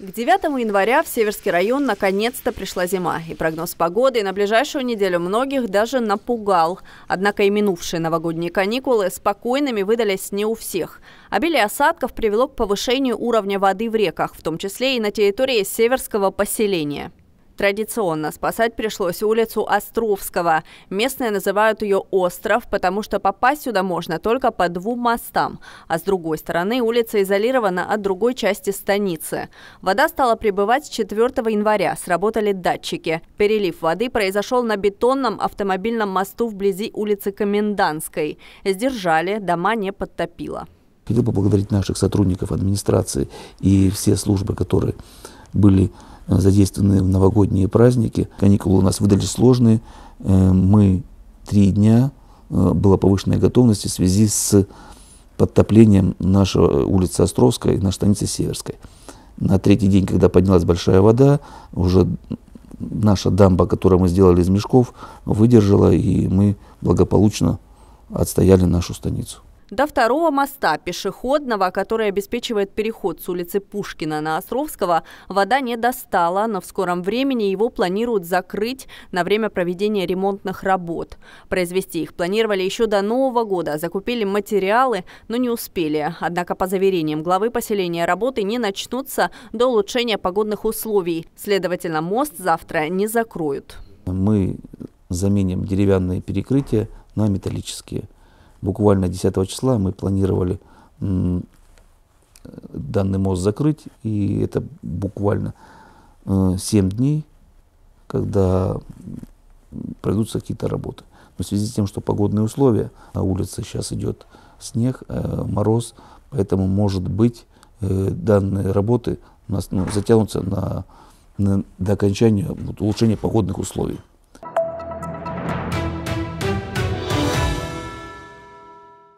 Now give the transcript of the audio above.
К 9 января в Северский район наконец-то пришла зима, и прогноз погоды на ближайшую неделю многих даже напугал. Однако и минувшие новогодние каникулы спокойными выдались не у всех. Обилие осадков привело к повышению уровня воды в реках, в том числе и на территории Северского поселения. Традиционно спасать пришлось улицу Островского. Местные называют ее «Остров», потому что попасть сюда можно только по двум мостам. А с другой стороны улица изолирована от другой части станицы. Вода стала прибывать с 4 января. Сработали датчики. Перелив воды произошел на бетонном автомобильном мосту вблизи улицы Комендантской. Сдержали, дома не подтопило. Хотел поблагодарить наших сотрудников администрации и все службы, которые были задействованы в новогодние праздники. Каникулы у нас выдались сложные. Э, мы три дня э, была повышенная готовность в связи с подтоплением нашей э, улицы Островской и нашей станицы Северской. На третий день, когда поднялась большая вода, уже наша дамба, которую мы сделали из мешков, выдержала, и мы благополучно отстояли нашу станицу. До второго моста, пешеходного, который обеспечивает переход с улицы Пушкина на Островского, вода не достала, но в скором времени его планируют закрыть на время проведения ремонтных работ. Произвести их планировали еще до Нового года, закупили материалы, но не успели. Однако, по заверениям главы поселения, работы не начнутся до улучшения погодных условий. Следовательно, мост завтра не закроют. Мы заменим деревянные перекрытия на металлические буквально 10 числа мы планировали данный мост закрыть, и это буквально 7 э, дней, когда пройдутся какие-то работы. Но в связи с тем, что погодные условия, на улице сейчас идет снег, э, мороз, поэтому, может быть, э, данные работы у нас ну, затянутся на, на, до окончания вот, улучшения погодных условий.